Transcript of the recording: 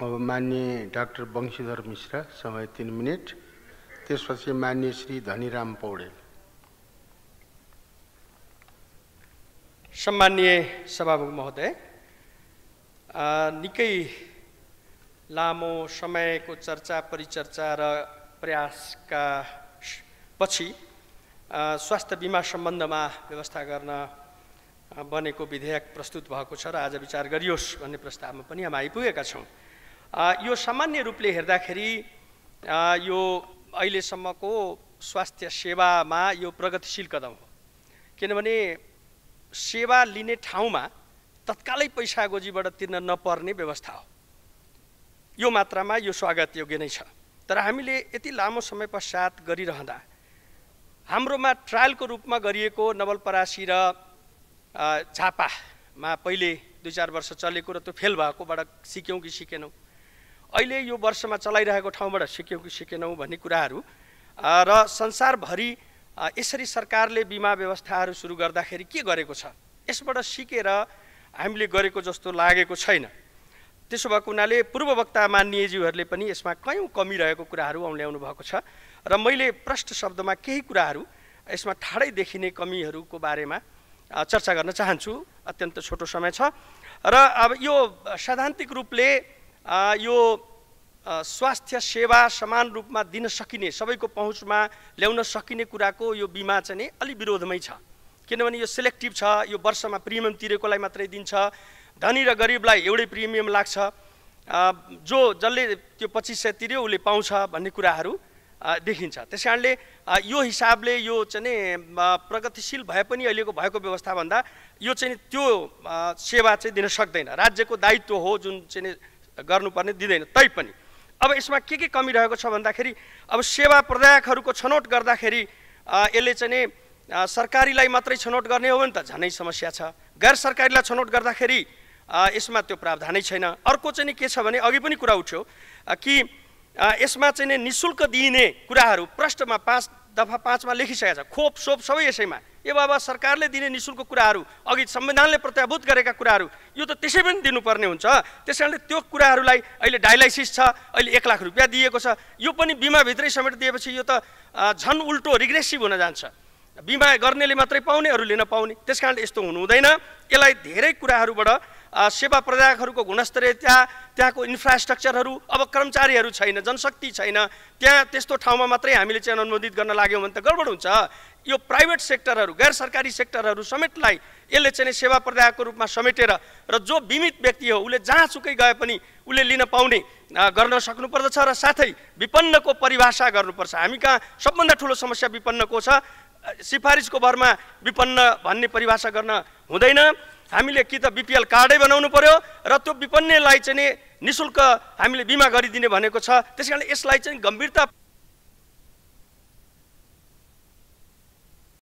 अब मान्य डाक्टर वंशीधर मिश्र समय तिन मिनट त्यसपछि मान्य श्री धनीराम पौडेल सम्मान्य सभामुख महोदय निकै लामो समयको चर्चा परिचर्चा र प्रयासका पछि स्वास्थ्य बिमा सम्बन्धमा व्यवस्था गर्न बनेको विधेयक प्रस्तुत भएको छ र आज विचार गरियोस् भन्ने प्रस्तावमा पनि हामी आइपुगेका छौँ यो सामान्य रूपले हेर्दाखेरि यो अहिलेसम्मको स्वास्थ्य सेवामा यो प्रगतिशील कदम हो किनभने सेवा लिने ठाउँमा तत्कालै पैसा गोजीबाट तिर्न नपर्ने व्यवस्था हो यो मात्रामा यो स्वागत योग्य नै छ तर हामीले यति लामो समय पश्चात गरिरहँदा हाम्रोमा ट्रायलको रूपमा गरिएको नवलपरासी र झापामा पहिले दुई चार वर्ष चलेको र त्यो फेल भएकोबाट सिक्यौँ कि सिकेनौँ अहिले यो वर्षमा चलाइरहेको ठाउँबाट सिक्यौँ कि सिकेनौँ भन्ने कुराहरू र संसारभरि यसरी सरकारले बिमा व्यवस्थाहरू सुरु गर्दाखेरि के गरेको छ यसबाट सिकेर हामीले गरेको जस्तो लागेको छैन त्यसो भएको हुनाले पूर्ववक्ता मान्यजीहरूले पनि यसमा कयौँ कमी रहेको कुराहरू औँल्याउनु भएको छ र मैले प्रष्ट शब्दमा केही कुराहरू यसमा ठाडै देखिने कमीहरूको बारेमा चर्चा गर्न चाहन्छु अत्यन्त छोटो समय छ र अब यो सैद्धान्तिक रूपले यो स्वास्थ्य सेवा समान रूपमा दिन सकिने सबैको पहुँचमा ल्याउन सकिने कुराको यो बिमा चाहिँ अलि विरोधमै छ किनभने यो सेलेक्टिभ छ यो वर्षमा प्रिमियम तिरेकोलाई मात्रै दिन्छ धनी र गरिबलाई एउटै प्रिमियम लाग्छ जो जसले त्यो पच्चिस सय तिर्यो उसले पाउँछ भन्ने कुराहरू देखिन्छ त्यस कारणले यो हिसाबले यो चाहिँ प्रगतिशील भए पनि अहिलेको भएको व्यवस्थाभन्दा यो चाहिँ त्यो सेवा चाहिँ दिन सक्दैन राज्यको दायित्व हो जुन चाहिँ गर्नुपर्ने दिँदैन तैपनि अब यसमा के के कमी रहेको छ भन्दाखेरि अब सेवा प्रदायकहरूको छनौट गर्दाखेरि यसले चाहिँ नि सरकारीलाई मात्रै छनौट गर्ने हो भने त झनै समस्या छ गैर सरकारीलाई छनौट गर्दाखेरि यसमा त्यो प्रावधानै छैन अर्को चाहिँ नि के छ भने अघि पनि कुरा उठ्यो कि यसमा चाहिँ नि निशुल्क दिइने कुराहरू पृष्ठमा पाँच दफा पाँचमा लेखिसकेको छ खोप सोप सबै यसैमा ए बाबा सरकारले दिने नि शुल्क कुराहरू अघि संविधानले प्रत्याभूत गरेका कुराहरू यो त त्यसै पनि दिनुपर्ने हुन्छ त्यस कारणले त्यो कुराहरूलाई अहिले डायलाइसिस छ अहिले एक लाख रुपियाँ दिएको छ यो पनि बिमाभित्रै समेट दिएपछि यो त झन् उल्टो रिग्रेसिभ हुन जान्छ बिमा गर्नेले मात्रै पाउने अरूले नपाउने त्यस कारणले यस्तो हुनु हुँदैन यसलाई धेरै कुराहरूबाट सेवा प्रदायकहरूको गुणस्तरीय त्यहाँ त्यहाँको इन्फ्रास्ट्रक्चरहरू अब कर्मचारीहरू छैन जनशक्ति छैन त्यहाँ त्यस्तो ठाउँमा मात्रै हामीले चाहिँ अनुमोदित गर्न लाग्यौँ भने त गडबड हुन्छ यो प्राइभेट सेक्टरहरू गैर सरकारी सेक्टरहरू समेतलाई यसले चाहिँ सेवा प्रदायकको रूपमा समेटेर र जो बिमित व्यक्ति हो उसले जहाँसुकै गए पनि उसले लिन पाउने गर्न सक्नुपर्दछ र साथै विपन्नको परिभाषा गर्नुपर्छ हामी कहाँ सबभन्दा ठुलो समस्या विपन्नको छ सिफारिसको भरमा विपन्न भन्ने परिभाषा गर्न हुँदैन हामीले कि त बिपिएल कार्डै बनाउनु पर्यो र त्यो विपन्नलाई चाहिँ नि शुल्क हामीले बिमा गरिदिने भनेको छ त्यस कारणले यसलाई चाहिँ गम्भीरता